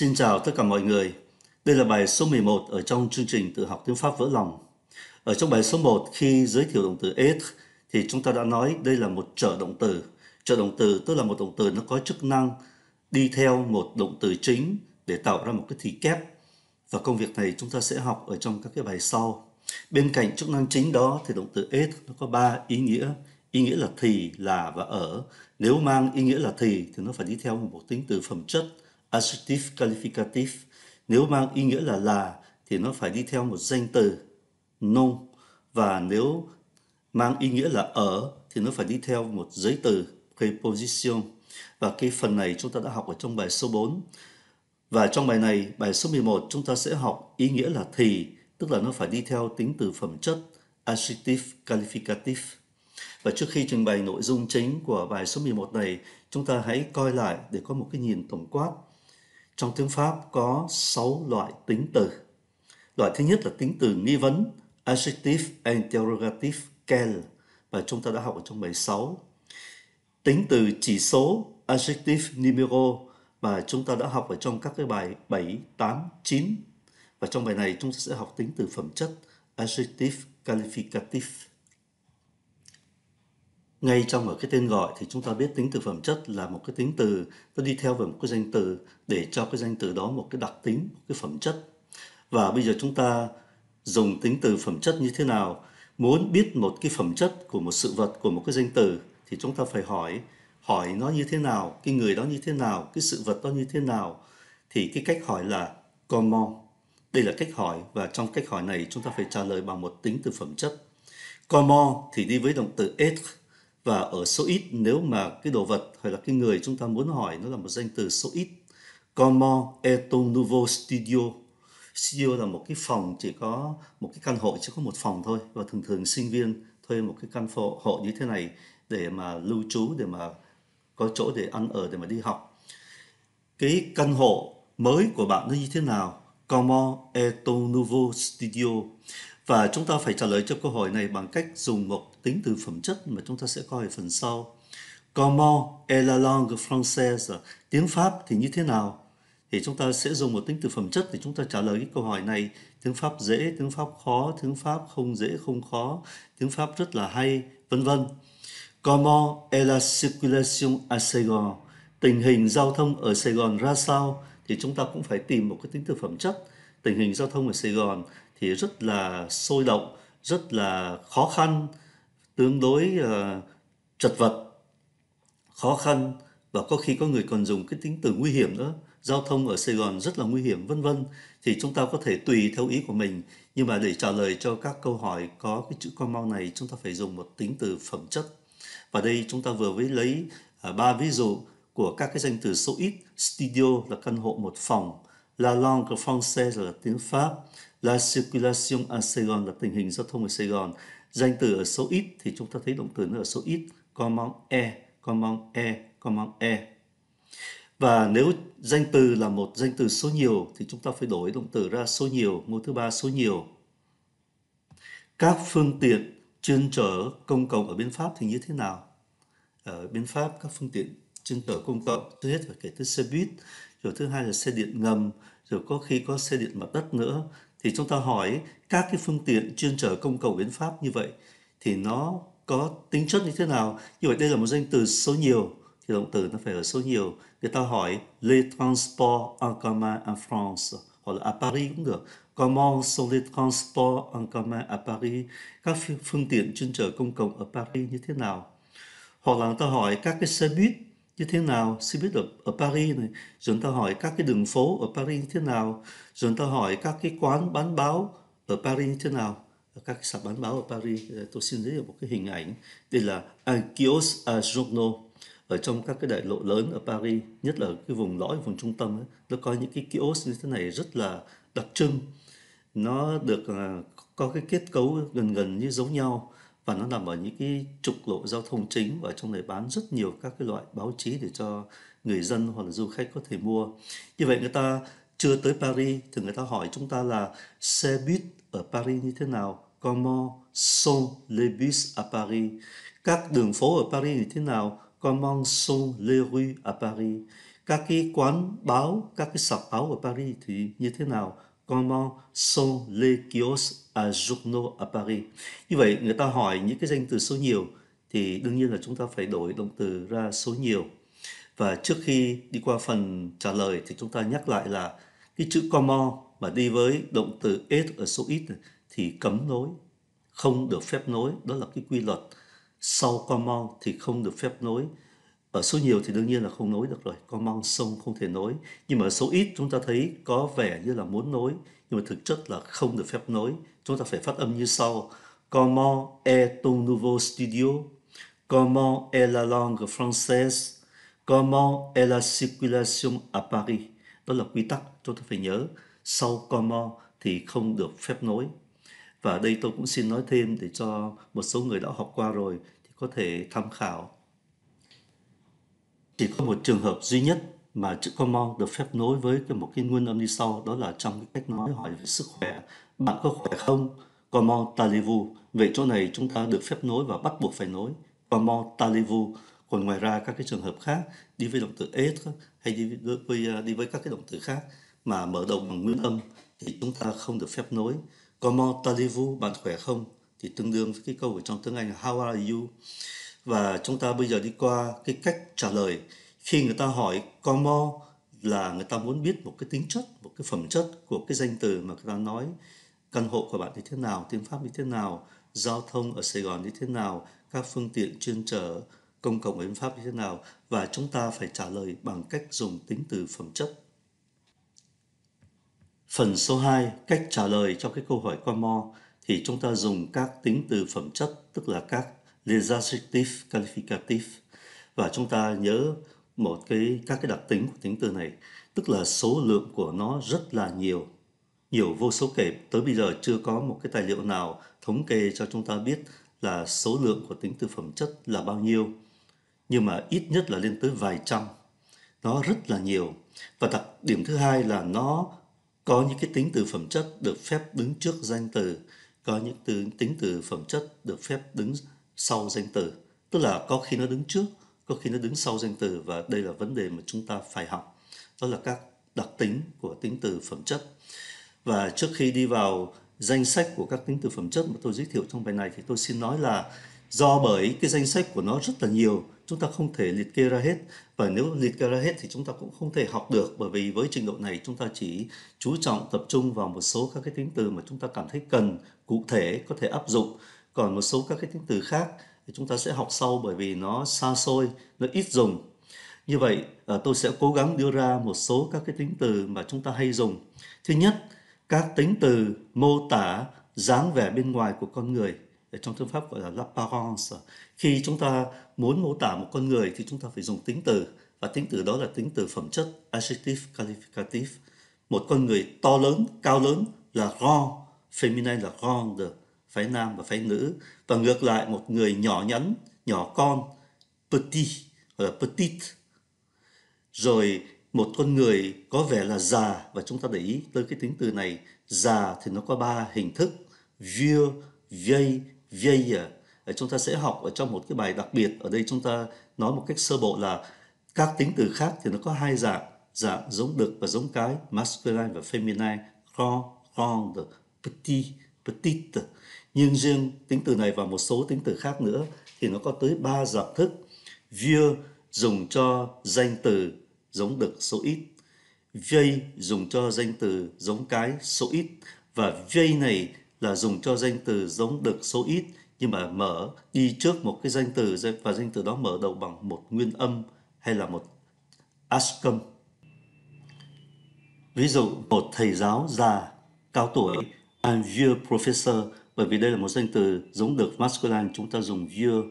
Xin chào tất cả mọi người. Đây là bài số 11 ở trong chương trình tự học tiếng Pháp vỡ lòng. Ở trong bài số 1 khi giới thiệu động từ être thì chúng ta đã nói đây là một trợ động từ. Trợ động từ tức là một động từ nó có chức năng đi theo một động từ chính để tạo ra một cái thì kép. Và công việc này chúng ta sẽ học ở trong các cái bài sau. Bên cạnh chức năng chính đó thì động từ être nó có ba ý nghĩa. Ý nghĩa là thì, là và ở. Nếu mang ý nghĩa là thì thì nó phải đi theo một tính từ phẩm chất adjective qualificative nếu mang ý nghĩa là là thì nó phải đi theo một danh từ non và nếu mang ý nghĩa là ở thì nó phải đi theo một giới từ preposition và cái phần này chúng ta đã học ở trong bài số 4 và trong bài này bài số 11 chúng ta sẽ học ý nghĩa là thì tức là nó phải đi theo tính từ phẩm chất adjective qualificative và trước khi trình bày nội dung chính của bài số 11 này chúng ta hãy coi lại để có một cái nhìn tổng quát trong tiếng Pháp có 6 loại tính từ. Loại thứ nhất là tính từ nghi vấn, adjective interrogative quel và chúng ta đã học ở trong bài 6. Tính từ chỉ số, adjective numero và chúng ta đã học ở trong các cái bài 7, 8, 9. Và trong bài này chúng ta sẽ học tính từ phẩm chất, adjective qualificative ngay trong ở cái tên gọi thì chúng ta biết tính từ phẩm chất là một cái tính từ nó đi theo với một cái danh từ để cho cái danh từ đó một cái đặc tính một cái phẩm chất và bây giờ chúng ta dùng tính từ phẩm chất như thế nào muốn biết một cái phẩm chất của một sự vật của một cái danh từ thì chúng ta phải hỏi hỏi nó như thế nào cái người đó như thế nào cái sự vật đó như thế nào thì cái cách hỏi là comment đây là cách hỏi và trong cách hỏi này chúng ta phải trả lời bằng một tính từ phẩm chất comment thì đi với động từ être và ở số ít nếu mà cái đồ vật hay là cái người chúng ta muốn hỏi nó là một danh từ số ít comment est ton studio studio là một cái phòng chỉ có một cái căn hộ chỉ có một phòng thôi và thường thường sinh viên thuê một cái căn hộ hộ như thế này để mà lưu trú để mà có chỗ để ăn ở để mà đi học cái căn hộ mới của bạn nó như thế nào comment est ton studio và chúng ta phải trả lời cho câu hỏi này bằng cách dùng một tính từ phẩm chất mà chúng ta sẽ coi ở phần sau. Comment est la langue française? Tiếng Pháp thì như thế nào? Thì chúng ta sẽ dùng một tính từ phẩm chất để chúng ta trả lời cái câu hỏi này. Tiếng Pháp dễ, tiếng Pháp khó, tiếng Pháp không dễ, không khó, tiếng Pháp rất là hay, vân vân. Comment est la circulation à Saigon? Tình hình giao thông ở Sài Gòn ra sao? Thì chúng ta cũng phải tìm một cái tính từ phẩm chất. Tình hình giao thông ở Sài Gòn thì rất là sôi động, rất là khó khăn, tương đối uh, chật vật khó khăn và có khi có người còn dùng cái tính từ nguy hiểm nữa giao thông ở Sài Gòn rất là nguy hiểm vân vân thì chúng ta có thể tùy theo ý của mình nhưng mà để trả lời cho các câu hỏi có cái chữ con mau này chúng ta phải dùng một tính từ phẩm chất và đây chúng ta vừa mới lấy à, ba ví dụ của các cái danh từ số ít studio là căn hộ một phòng la langue française là tiếng Pháp la circulation à Sài Gòn là tình hình giao thông ở Sài Gòn Danh từ ở số ít thì chúng ta thấy động từ nó ở số ít, common e, common e, common e. Và nếu danh từ là một danh từ số nhiều thì chúng ta phải đổi động từ ra số nhiều, ngôi thứ ba số nhiều. Các phương tiện chuyên trở công cộng ở bên Pháp thì như thế nào? Ở bên Pháp các phương tiện chuyên trở công cộng thứ hết là kể tới xe buýt, rồi thứ hai là xe điện ngầm, rồi có khi có xe điện mặt đất nữa thì chúng ta hỏi các cái phương tiện chuyên trở công cầu hiến pháp như vậy thì nó có tính chất như thế nào như vậy đây là một danh từ số nhiều thì động từ nó phải ở số nhiều người ta hỏi les transports en commun en à France hoặc là à Paris cũng được comment sont les transports en commun à Paris các phương tiện chuyên trở công cộng ở Paris như thế nào hoặc là người ta hỏi các cái xe buýt như thế nào xin biết ở, ở Paris này rồi người ta hỏi các cái đường phố ở Paris như thế nào rồi người ta hỏi các cái quán bán báo ở Paris như thế nào các cái sạp bán báo ở Paris ờ, tôi xin giới thiệu một cái hình ảnh đây là un kiosk à journaux ở trong các cái đại lộ lớn ở Paris nhất là ở cái vùng lõi vùng trung tâm ấy, nó có những cái kiosk như thế này rất là đặc trưng nó được uh, có cái kết cấu gần gần như giống nhau và nó nằm ở những cái trục lộ giao thông chính và trong này bán rất nhiều các cái loại báo chí để cho người dân hoặc là du khách có thể mua như vậy người ta chưa tới Paris thì người ta hỏi chúng ta là xe buýt ở Paris như thế nào comment sont les bus à Paris các đường phố ở Paris như thế nào comment sont les rues à Paris các cái quán báo các cái sạp báo ở Paris thì như thế nào comment sont les kiosques à journaux à Paris. Như vậy, người ta hỏi những cái danh từ số nhiều thì đương nhiên là chúng ta phải đổi động từ ra số nhiều. Và trước khi đi qua phần trả lời thì chúng ta nhắc lại là cái chữ comment mà đi với động từ s ở số ít thì cấm nối, không được phép nối, đó là cái quy luật. Sau comment thì không được phép nối ở số nhiều thì đương nhiên là không nối được rồi con mong sông không thể nối nhưng mà ở số ít chúng ta thấy có vẻ như là muốn nối nhưng mà thực chất là không được phép nối chúng ta phải phát âm như sau comment est ton nouveau studio comment est la langue française comment est la circulation à Paris đó là quy tắc chúng ta phải nhớ sau comment thì không được phép nối và đây tôi cũng xin nói thêm để cho một số người đã học qua rồi thì có thể tham khảo chỉ có một trường hợp duy nhất mà chữ con mau được phép nối với cái một cái nguyên âm đi sau đó là trong cái cách nói hỏi về sức khỏe bạn có khỏe không con mau talivu vậy chỗ này chúng ta được phép nối và bắt buộc phải nối con mau talivu còn ngoài ra các cái trường hợp khác đi với động từ ết hay đi với đi với các cái động từ khác mà mở đầu bằng nguyên âm thì chúng ta không được phép nối con mau talivu bạn khỏe không thì tương đương với cái câu ở trong tiếng Anh How are you và chúng ta bây giờ đi qua cái cách trả lời khi người ta hỏi como là người ta muốn biết một cái tính chất một cái phẩm chất của cái danh từ mà người ta nói căn hộ của bạn như thế nào tiếng pháp như thế nào giao thông ở sài gòn như thế nào các phương tiện chuyên trở công cộng ở bên pháp như thế nào và chúng ta phải trả lời bằng cách dùng tính từ phẩm chất Phần số 2, cách trả lời cho cái câu hỏi Como thì chúng ta dùng các tính từ phẩm chất, tức là các les adjectifs qualificatif và chúng ta nhớ một cái các cái đặc tính của tính từ này tức là số lượng của nó rất là nhiều nhiều vô số kể tới bây giờ chưa có một cái tài liệu nào thống kê cho chúng ta biết là số lượng của tính từ phẩm chất là bao nhiêu nhưng mà ít nhất là lên tới vài trăm nó rất là nhiều và đặc điểm thứ hai là nó có những cái tính từ phẩm chất được phép đứng trước danh từ có những từ tính từ phẩm chất được phép đứng sau danh từ tức là có khi nó đứng trước có khi nó đứng sau danh từ và đây là vấn đề mà chúng ta phải học đó là các đặc tính của tính từ phẩm chất và trước khi đi vào danh sách của các tính từ phẩm chất mà tôi giới thiệu trong bài này thì tôi xin nói là do bởi cái danh sách của nó rất là nhiều chúng ta không thể liệt kê ra hết và nếu liệt kê ra hết thì chúng ta cũng không thể học được bởi vì với trình độ này chúng ta chỉ chú trọng tập trung vào một số các cái tính từ mà chúng ta cảm thấy cần cụ thể có thể áp dụng còn một số các cái tính từ khác thì chúng ta sẽ học sau bởi vì nó xa xôi nó ít dùng như vậy ờ, tôi sẽ cố gắng đưa ra một số các cái tính từ mà chúng ta hay dùng thứ nhất các tính từ mô tả dáng vẻ bên ngoài của con người trong phương pháp gọi là l'apparence khi chúng ta muốn mô tả một con người thì chúng ta phải dùng tính từ và tính từ đó là tính từ phẩm chất adjective qualificative một con người to lớn cao lớn là grand feminine là grande phái nam và phái nữ và ngược lại một người nhỏ nhắn nhỏ con petit hoặc là petite rồi một con người có vẻ là già và chúng ta để ý tới cái tính từ này già thì nó có ba hình thức vieux vieille vieille chúng ta sẽ học ở trong một cái bài đặc biệt ở đây chúng ta nói một cách sơ bộ là các tính từ khác thì nó có hai dạng dạng giống đực và giống cái masculine và feminine grand grande petit petite nhưng riêng tính từ này và một số tính từ khác nữa thì nó có tới ba dạng thức view dùng cho danh từ giống đực số ít vây dùng cho danh từ giống cái số ít và vây này là dùng cho danh từ giống đực số ít nhưng mà mở đi trước một cái danh từ và danh từ đó mở đầu bằng một nguyên âm hay là một ascom ví dụ một thầy giáo già cao tuổi I'm your professor bởi vì đây là một danh từ giống được masculine chúng ta dùng vieux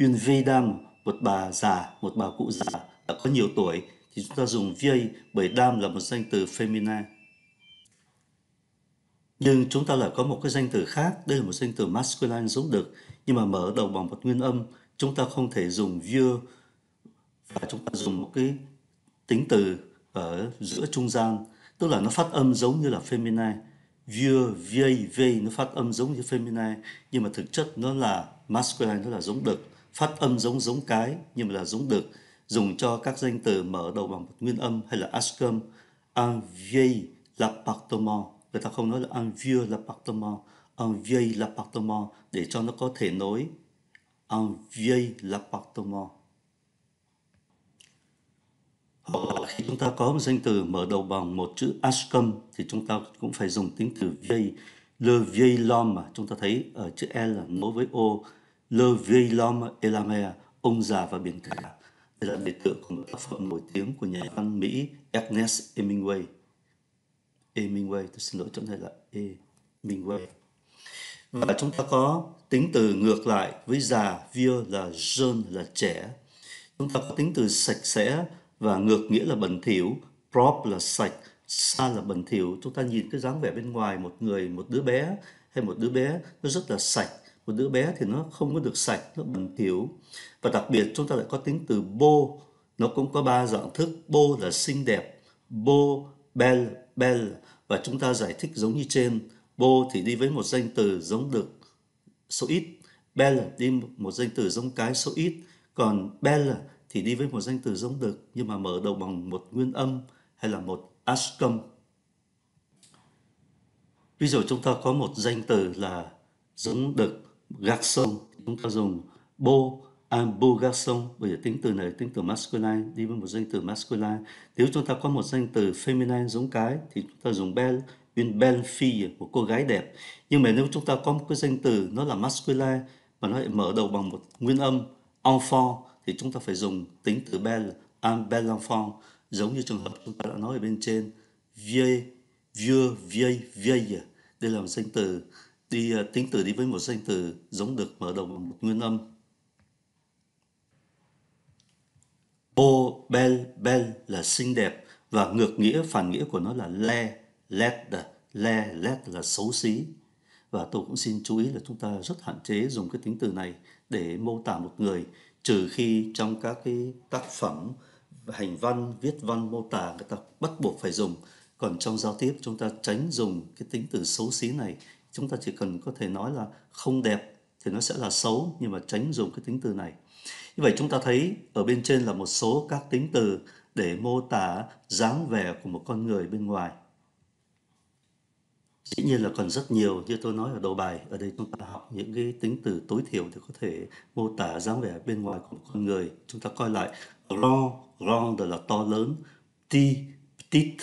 une vieille dame một bà già một bà cụ già đã có nhiều tuổi thì chúng ta dùng vieille bởi dame là một danh từ feminin nhưng chúng ta lại có một cái danh từ khác đây là một danh từ masculine giống được nhưng mà mở đầu bằng một nguyên âm chúng ta không thể dùng vieux và chúng ta dùng một cái tính từ ở giữa trung gian tức là nó phát âm giống như là feminin vừa vây vây nó phát âm giống như feminine nhưng mà thực chất nó là masculine nó là giống đực phát âm giống giống cái nhưng mà là giống đực dùng cho các danh từ mở đầu bằng một nguyên âm hay là ascom un vieil l'appartement người ta không nói là un vieux l'appartement un vieil l'appartement để cho nó có thể nối un vieil l'appartement khi chúng ta có một danh từ mở đầu bằng một chữ ascom thì chúng ta cũng phải dùng tính từ vieil le vieil l'homme mà chúng ta thấy ở chữ l e là nối với o le vieil l'homme et la mer ông già và biển cả đây là đề tượng của một tác phẩm nổi tiếng của nhà văn Mỹ Ernest Hemingway Hemingway tôi xin lỗi chỗ này là Hemingway và chúng ta có tính từ ngược lại với già vieux là jeune là trẻ chúng ta có tính từ sạch sẽ và ngược nghĩa là bẩn thỉu prop là sạch xa là bẩn thỉu chúng ta nhìn cái dáng vẻ bên ngoài một người một đứa bé hay một đứa bé nó rất là sạch một đứa bé thì nó không có được sạch nó bẩn thỉu và đặc biệt chúng ta lại có tính từ bô nó cũng có ba dạng thức bô là xinh đẹp bô belle belle và chúng ta giải thích giống như trên bô thì đi với một danh từ giống được số ít belle đi một danh từ giống cái số ít còn belle thì đi với một danh từ giống đực nhưng mà mở đầu bằng một nguyên âm hay là một ascom. Ví dụ chúng ta có một danh từ là giống đực gạc sông chúng ta dùng bô ambogason bởi vì tính từ này tính từ masculine đi với một danh từ masculine nếu chúng ta có một danh từ feminine giống cái thì chúng ta dùng belle une belle fille của cô gái đẹp nhưng mà nếu chúng ta có một cái danh từ nó là masculine mà nó lại mở đầu bằng một nguyên âm enfant thì chúng ta phải dùng tính từ bel un bel enfant giống như trường hợp chúng ta đã nói ở bên trên vieux vieux vieux vieille đây là một danh từ đi à, tính từ đi với một danh từ giống được mở đầu bằng một nguyên âm beau, bel bel là xinh đẹp và ngược nghĩa phản nghĩa của nó là le let, le let là xấu xí và tôi cũng xin chú ý là chúng ta rất hạn chế dùng cái tính từ này để mô tả một người trừ khi trong các cái tác phẩm hành văn viết văn mô tả người ta bắt buộc phải dùng còn trong giao tiếp chúng ta tránh dùng cái tính từ xấu xí này chúng ta chỉ cần có thể nói là không đẹp thì nó sẽ là xấu nhưng mà tránh dùng cái tính từ này như vậy chúng ta thấy ở bên trên là một số các tính từ để mô tả dáng vẻ của một con người bên ngoài Dĩ nhiên là còn rất nhiều như tôi nói ở đầu bài, ở đây chúng ta học những cái tính từ tối thiểu để có thể mô tả dáng vẻ bên ngoài của một con người. Chúng ta coi lại grand, grand là to lớn, petit, petit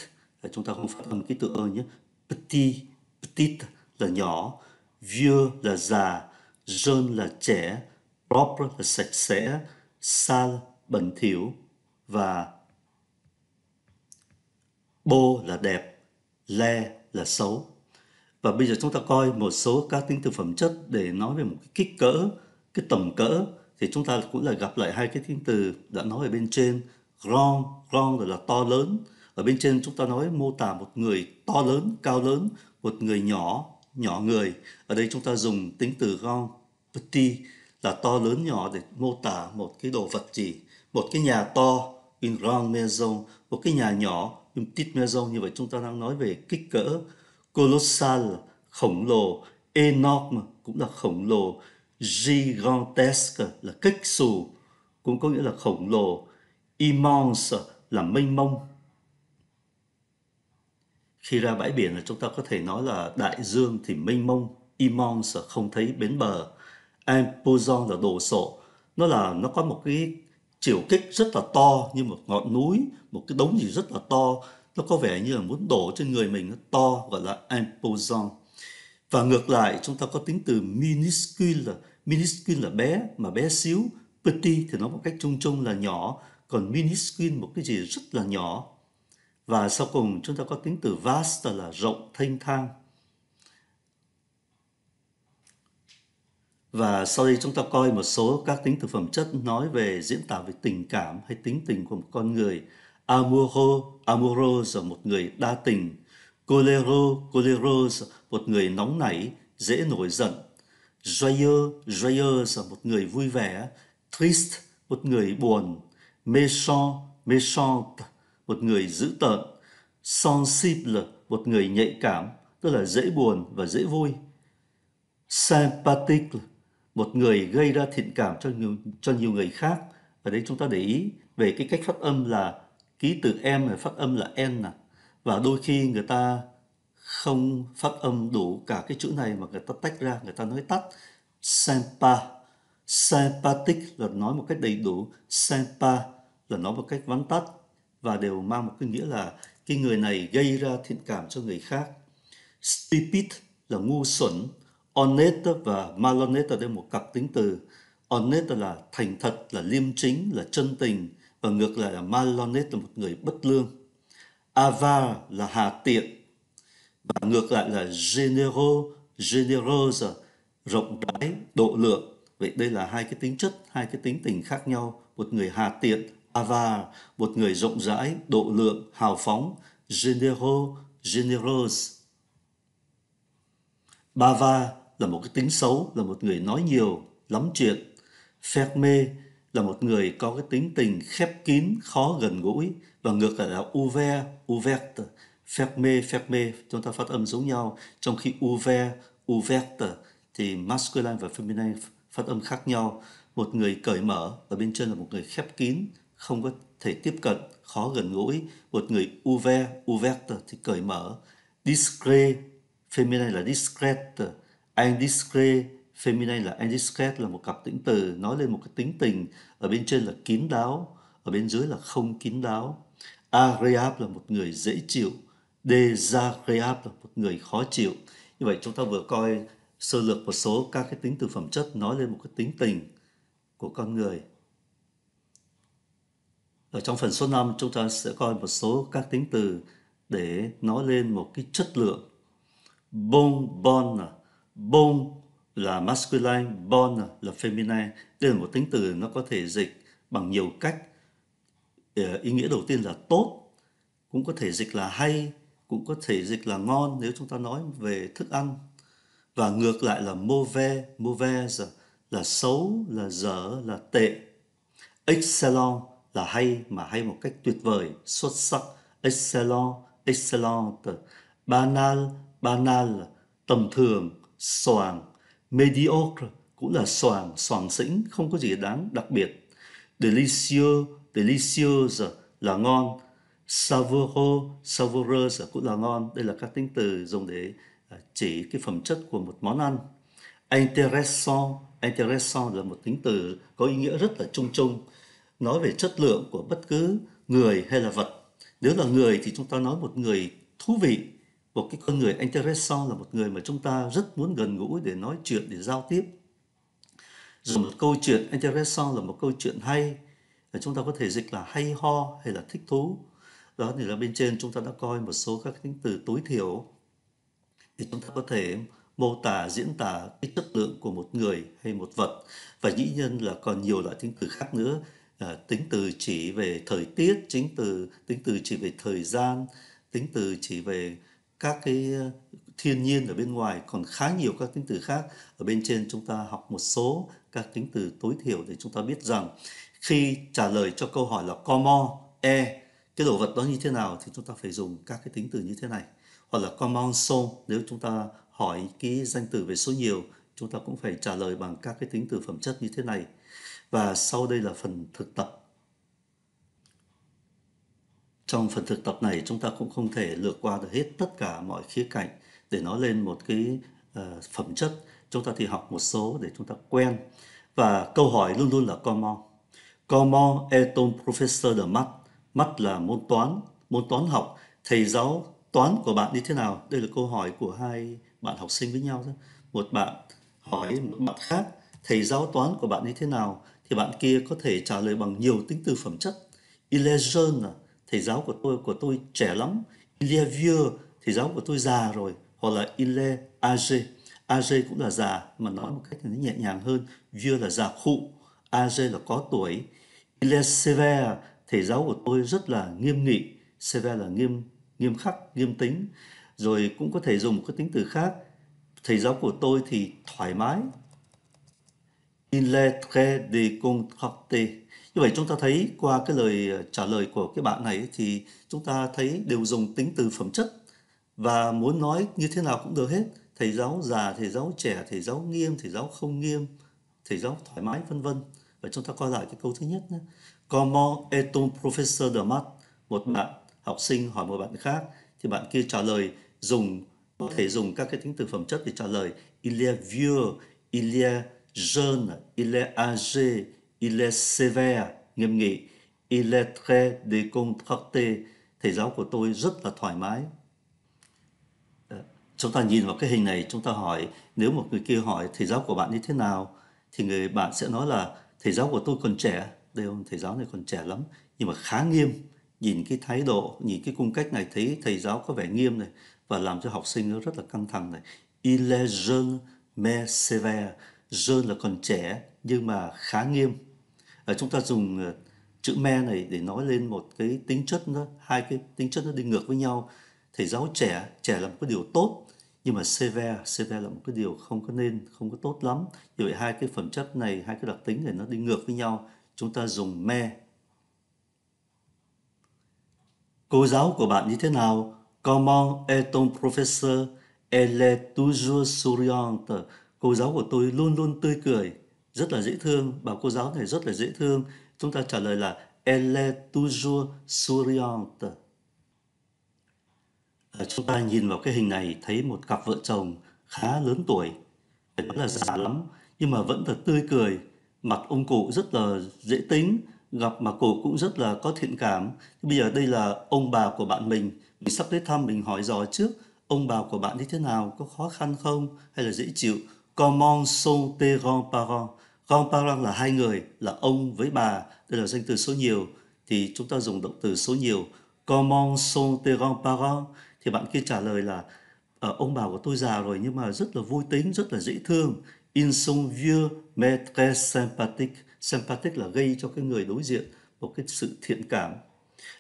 là chúng ta không phát âm cái từ ơ nhé. Petit, petit là nhỏ, vieux là già, jeune là trẻ, propre là sạch sẽ, sale bẩn thỉu và beau là đẹp, le là xấu và bây giờ chúng ta coi một số các tính từ phẩm chất để nói về một cái kích cỡ cái tổng cỡ thì chúng ta cũng là gặp lại hai cái tính từ đã nói ở bên trên grand grand là to lớn ở bên trên chúng ta nói mô tả một người to lớn cao lớn một người nhỏ nhỏ người ở đây chúng ta dùng tính từ grand petit là to lớn nhỏ để mô tả một cái đồ vật gì, một cái nhà to une grande maison một cái nhà nhỏ une petite maison như vậy chúng ta đang nói về kích cỡ colossal khổng lồ enorme cũng là khổng lồ gigantesque là kích xù cũng có nghĩa là khổng lồ immense là mênh mông khi ra bãi biển là chúng ta có thể nói là đại dương thì mênh mông immense không thấy bến bờ imposant là đồ sộ nó là nó có một cái chiều kích rất là to như một ngọn núi một cái đống gì rất là to nó có vẻ như là muốn đổ trên người mình nó to gọi là imposant và ngược lại chúng ta có tính từ minuscule minuscule là bé mà bé xíu petit thì nó một cách chung chung là nhỏ còn minuscule một cái gì rất là nhỏ và sau cùng chúng ta có tính từ vast là rộng thanh thang Và sau đây chúng ta coi một số các tính từ phẩm chất nói về diễn tả về tình cảm hay tính tình của một con người. Amuro, amoroso, một người đa tình. Colero, coleroso, một người nóng nảy, dễ nổi giận. Joyeux, joyeuse, một người vui vẻ. Triste, một người buồn. Méchant, méchante, một người dữ tợn. Sensible, một người nhạy cảm, tức là dễ buồn và dễ vui. Sympathique, một người gây ra thiện cảm cho nhiều, cho nhiều người khác. Ở đây chúng ta để ý về cái cách phát âm là ký từ em phải phát âm là n nè à? và đôi khi người ta không phát âm đủ cả cái chữ này mà người ta tách ra người ta nói tắt sempa sympatic là nói một cách đầy đủ sempa là nói một cách vắn tắt và đều mang một cái nghĩa là cái người này gây ra thiện cảm cho người khác stupid là ngu xuẩn honest và malhonest ở đây một cặp tính từ honest là thành thật là liêm chính là chân tình và ngược lại là Malonet là một người bất lương. Avar là hà tiện và ngược lại là Genero, Generosa, rộng rãi, độ lượng. Vậy đây là hai cái tính chất, hai cái tính tình khác nhau. Một người hà tiện, Avar, một người rộng rãi, độ lượng, hào phóng, Genero, Generos. Bava là một cái tính xấu, là một người nói nhiều, lắm chuyện. Ferme là một người có cái tính tình khép kín, khó gần gũi và ngược lại là ouvert, ouvert, fermé, fermé, chúng ta phát âm giống nhau. Trong khi uve ouvert thì masculine và feminine phát âm khác nhau. Một người cởi mở ở bên trên là một người khép kín, không có thể tiếp cận, khó gần gũi. Một người uve ouvert thì cởi mở. Discret, feminine là discret, indiscret, feminine là antisket là một cặp tính từ nói lên một cái tính tình ở bên trên là kín đáo ở bên dưới là không kín đáo agreab là một người dễ chịu desagreab là một người khó chịu như vậy chúng ta vừa coi sơ lược một số các cái tính từ phẩm chất nói lên một cái tính tình của con người ở trong phần số 5 chúng ta sẽ coi một số các tính từ để nói lên một cái chất lượng bon bon là bon là masculine, born là feminine. Đây là một tính từ nó có thể dịch bằng nhiều cách. Ờ, ý nghĩa đầu tiên là tốt, cũng có thể dịch là hay, cũng có thể dịch là ngon nếu chúng ta nói về thức ăn. Và ngược lại là mauvais, mauvais là xấu, là dở, là tệ. Excellent là hay mà hay một cách tuyệt vời, xuất sắc. Excellent, excellent. Banal, banal, tầm thường, soàng mediocre cũng là soàng, soàng xĩnh, không có gì đáng đặc biệt. delicious delicieuse là ngon. Savoureux, savoureuse cũng là ngon. Đây là các tính từ dùng để à, chỉ cái phẩm chất của một món ăn. Interessant, interessant là một tính từ có ý nghĩa rất là chung chung, nói về chất lượng của bất cứ người hay là vật. Nếu là người thì chúng ta nói một người thú vị, một cái con người interessant là một người mà chúng ta rất muốn gần gũi để nói chuyện để giao tiếp rồi một câu chuyện interessant là một câu chuyện hay và chúng ta có thể dịch là hay ho hay là thích thú đó thì là bên trên chúng ta đã coi một số các tính từ tối thiểu để chúng ta có thể mô tả diễn tả cái chất lượng của một người hay một vật và dĩ nhiên là còn nhiều loại tính từ khác nữa à, tính từ chỉ về thời tiết chính từ tính từ chỉ về thời gian tính từ chỉ về các cái ờ, thiên nhiên ở bên ngoài còn khá nhiều các tính từ khác ở bên trên chúng ta học một số các tính từ tối thiểu để chúng ta biết rằng khi trả lời cho câu hỏi là como e cái đồ vật đó như thế nào thì chúng ta phải dùng các cái tính từ như thế này hoặc là common so nếu chúng ta hỏi cái danh từ về số nhiều chúng ta cũng phải trả lời bằng các cái tính từ phẩm chất như thế này và sau đây là phần thực tập trong phần thực tập này chúng ta cũng không thể lược qua được hết tất cả mọi khía cạnh để nói lên một cái uh, phẩm chất chúng ta thì học một số để chúng ta quen và câu hỏi luôn luôn là comment comment eton professor professeur de math math là môn toán môn toán học thầy giáo toán của bạn như thế nào đây là câu hỏi của hai bạn học sinh với nhau đó. một bạn hỏi một bạn khác thầy giáo toán của bạn như thế nào thì bạn kia có thể trả lời bằng nhiều tính từ phẩm chất il thầy giáo của tôi của tôi trẻ lắm il est vieux thầy giáo của tôi già rồi hoặc là il est âgé âgé cũng là già mà nói một cách nó nhẹ nhàng hơn vieux là già khụ âgé là có tuổi il est sévère thầy giáo của tôi rất là nghiêm nghị sévère là nghiêm nghiêm khắc nghiêm tính rồi cũng có thể dùng một cái tính từ khác thầy giáo của tôi thì thoải mái il est très décontracté như vậy chúng ta thấy qua cái lời ờ, trả lời của cái bạn này thì chúng ta thấy đều dùng tính từ phẩm chất và muốn nói như thế nào cũng được hết. Thầy giáo già, thầy giáo trẻ, thầy giáo nghiêm, thầy giáo không nghiêm, thầy giáo thoải mái vân vân. Và chúng ta coi lại cái câu thứ nhất nhé. Comment eton professor professeur de maths? Một bạn học sinh hỏi một bạn khác thì bạn kia trả lời dùng có thể dùng các cái tính từ phẩm chất để trả lời il est vieux, il est jeune, il est âgé, Il est sévère, nghiêm nghị. Il est très décontracté. Thầy giáo của tôi rất là thoải mái. Ờ, chúng ta nhìn vào cái hình này, chúng ta hỏi, nếu một người kia hỏi thầy giáo của bạn như thế nào, thì người bạn sẽ nói là thầy giáo của tôi còn trẻ. Đây ông thầy giáo này còn trẻ lắm, nhưng mà khá nghiêm. Nhìn cái thái độ, nhìn cái cung cách này thấy thầy giáo có vẻ nghiêm này và làm cho học sinh nó rất là căng thẳng này. Il est jeune mais sévère. Jeune là còn trẻ nhưng mà khá nghiêm à, chúng ta dùng ờ, chữ me này để nói lên một cái tính chất nó hai cái tính chất nó đi ngược với nhau thầy giáo trẻ trẻ là một cái điều tốt nhưng mà severe severe là một cái điều không có nên không có tốt lắm như vậy hai cái phẩm chất này hai cái đặc tính này nó đi ngược với nhau chúng ta dùng me cô giáo của bạn như thế nào comment est ton professeur elle est toujours souriante cô giáo của tôi luôn luôn tươi cười rất là dễ thương bà cô giáo này rất là dễ thương chúng ta trả lời là elle est toujours souriante à, chúng ta nhìn vào cái hình này thấy một cặp vợ chồng khá lớn tuổi rất là già lắm nhưng mà vẫn là tươi cười mặt ông cụ rất là dễ tính gặp mà cụ cũng rất là có thiện cảm bây giờ đây là ông bà của bạn mình mình sắp tới thăm mình hỏi dò trước ông bà của bạn như thế nào có khó khăn không hay là dễ chịu Comment sont tes grands-parents? Grands-parents là hai người, là ông với bà. Đây là danh từ số nhiều. Thì chúng ta dùng động từ số nhiều. Comment sont tes grands-parents? Thì bạn kia trả lời là ờ, ông bà của tôi già rồi nhưng mà rất là vui tính, rất là dễ thương. Ils sont vieux mais très sympathiques. Sympathique là gây cho cái người đối diện một cái sự thiện cảm.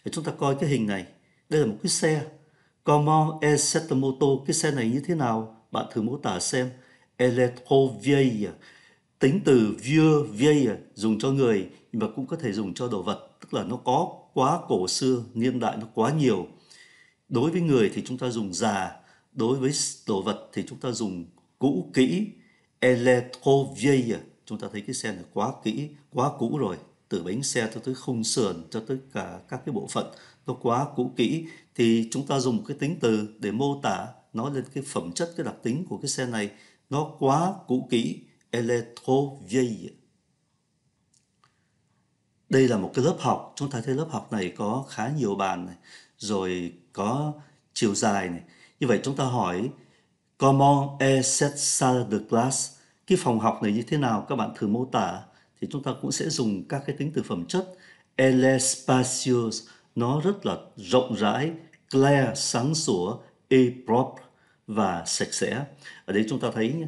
Để chúng ta coi cái hình này. Đây là một cái xe. Comment est cette moto? Cái xe này như thế nào? Bạn thử mô tả xem electrovieille tính từ vieux vieille dùng cho người nhưng mà cũng có thể dùng cho đồ vật tức là nó có quá cổ xưa niên đại nó quá nhiều đối với người thì chúng ta dùng già đối với đồ vật thì chúng ta dùng cũ kỹ electrovieille chúng ta thấy cái xe này quá kỹ quá cũ rồi từ bánh xe cho tới khung sườn cho tới cả các cái bộ phận nó quá cũ kỹ thì chúng ta dùng cái tính từ để mô tả nói lên cái phẩm chất cái đặc tính của cái xe này nó quá cũ kỹ, elle est trop vieille. Đây là một cái lớp học, chúng ta thấy lớp học này có khá nhiều bàn này, rồi có chiều dài này. Như vậy chúng ta hỏi comment est cette salle de classe? Cái phòng học này như thế nào các bạn thử mô tả thì chúng ta cũng sẽ dùng các cái tính từ phẩm chất elle est spacieuse, nó rất là rộng rãi, clair sáng sủa, et propre và sạch sẽ. Ở đây chúng ta thấy nhé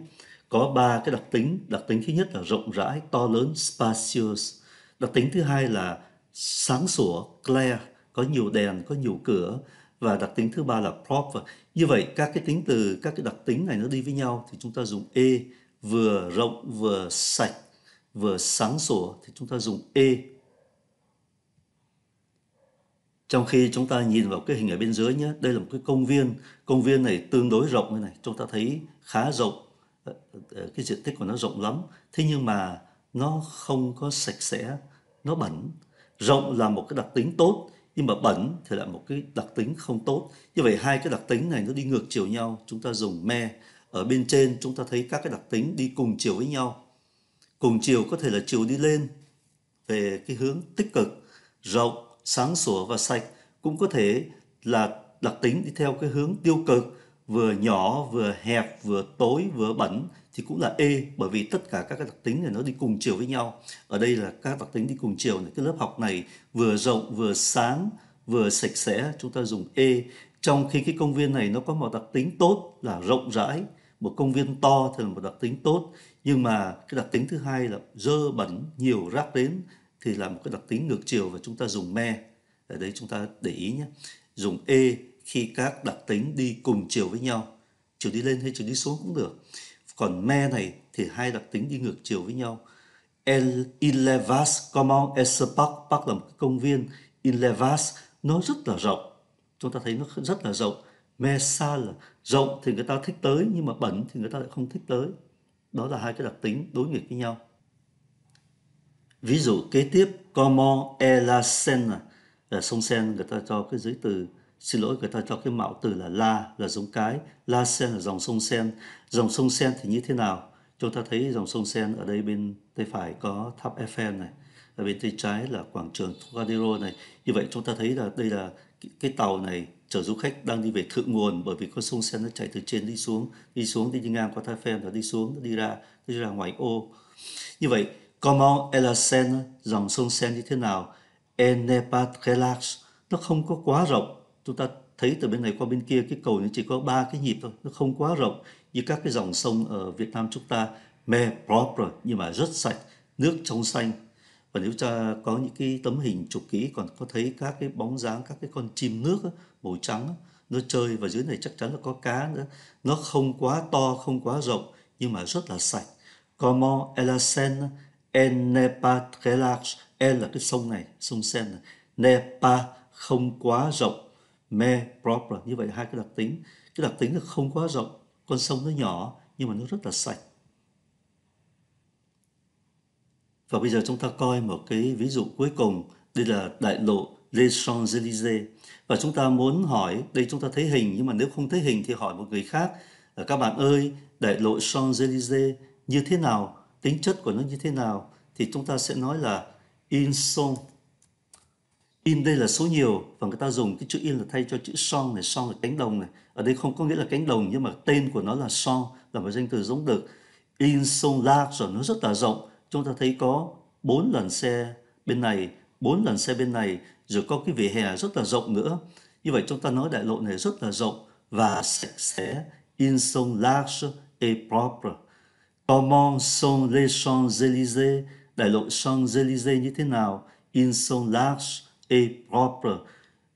có ba cái đặc tính. Đặc tính thứ nhất là rộng rãi, to lớn, spacious. Đặc tính thứ hai là sáng sủa, clear, có nhiều đèn, có nhiều cửa. Và đặc tính thứ ba là proper. Như vậy các cái tính từ, các cái đặc tính này nó đi với nhau thì chúng ta dùng E vừa rộng vừa sạch vừa sáng sủa thì chúng ta dùng E trong khi chúng ta nhìn vào cái hình ở bên dưới nhé đây là một cái công viên công viên này tương đối rộng như này chúng ta thấy khá rộng ờ, ờ, cái diện tích của nó rộng lắm thế nhưng mà nó không có sạch sẽ nó bẩn rộng là một cái đặc tính tốt nhưng mà bẩn thì là một cái đặc tính không tốt như vậy hai cái đặc tính này nó đi ngược chiều nhau chúng ta dùng me ở bên trên chúng ta thấy các cái đặc tính đi cùng chiều với nhau cùng chiều có thể là chiều đi lên về cái hướng tích cực rộng sáng sủa và sạch cũng có thể là đặc tính đi theo cái hướng tiêu cực vừa nhỏ vừa hẹp vừa tối vừa bẩn thì cũng là E bởi vì tất cả các cái đặc tính này nó đi cùng chiều với nhau ở đây là các đặc tính đi cùng chiều này cái lớp học này vừa rộng vừa sáng vừa sạch sẽ chúng ta dùng E trong khi cái công viên này nó có một đặc tính tốt là rộng rãi một công viên to thì là một đặc tính tốt nhưng mà cái đặc tính thứ hai là dơ bẩn nhiều rác đến thì là một cái đặc tính ngược chiều và chúng ta dùng me ở đấy chúng ta để ý nhé dùng e khi các đặc tính đi cùng chiều với nhau chiều đi lên hay chiều đi xuống cũng được còn me này thì hai đặc tính đi ngược chiều với nhau El Ilevas Common Esse Park Park là một công viên Ilevas nó rất là rộng chúng ta thấy nó rất là rộng Me xa là rộng thì người ta thích tới nhưng mà bẩn thì người ta lại không thích tới đó là hai cái đặc tính đối nghịch với nhau ví dụ kế tiếp como e la sena ở sông sen người ta cho cái giới từ xin lỗi người ta cho cái mạo từ là la là giống cái la sen là dòng sông sen dòng sông sen thì như thế nào chúng ta thấy dòng sông sen ở đây bên tay phải có tháp Eiffel này ở bên tay trái là quảng trường Trocadero này như vậy chúng ta thấy là đây là cái tàu này chở du khách đang đi về thượng nguồn bởi vì con sông sen nó chảy từ trên đi xuống đi xuống đi, đi ngang qua tháp Eiffel và đi xuống đi ra đi ra ngoài ô như vậy Comment et la Seine, dòng sông Seine như thế nào, et n'est pas très large, nó không có quá rộng. Chúng ta thấy từ bên này qua bên kia cái cầu nó chỉ có ba cái nhịp thôi, nó không quá rộng như các cái dòng sông ở Việt Nam chúng ta, mais propre nhưng mà rất sạch, nước trong xanh. Và nếu ta có những cái tấm hình chụp kỹ còn có thấy các cái bóng dáng các cái con chim nước màu trắng nó chơi và dưới này chắc chắn là có cá nữa. Nó không quá to, không quá rộng nhưng mà rất là sạch. Comment est la Seine elle n'est pas très large elle là cái sông này sông Sen. này n'est pas không quá rộng me propre như vậy hai cái đặc tính cái đặc tính là không quá rộng con sông nó nhỏ nhưng mà nó rất là sạch và bây giờ chúng ta coi một cái ví dụ cuối cùng đây là đại lộ Les Champs-Élysées và chúng ta muốn hỏi đây chúng ta thấy hình nhưng mà nếu không thấy hình thì hỏi một người khác các bạn ơi đại lộ Champs-Élysées như thế nào tính chất của nó như thế nào thì chúng ta sẽ nói là in song in đây là số nhiều và người ta dùng cái chữ in là thay cho chữ song này song là cánh đồng này ở đây không có nghĩa là cánh đồng nhưng mà tên của nó là song là một danh từ giống được in song large rồi nó rất là rộng chúng ta thấy có bốn lần xe bên này bốn lần xe bên này rồi có cái vỉa hè rất là rộng nữa như vậy chúng ta nói đại lộ này rất là rộng và sạch sẽ in song large et propre Comment sont les Champs-Élysées? Đại lộ Champs-Élysées như thế nào? Ils sont larges et propres.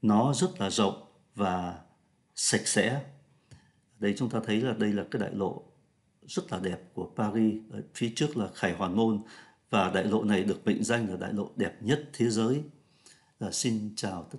Nó rất là rộng và sạch sẽ. Đây chúng ta thấy là đây là cái đại lộ rất là đẹp của Paris. Ở phía trước là Khải Hoàn Môn và đại lộ này được mệnh danh là đại lộ đẹp nhất thế giới. Là xin chào tất cả.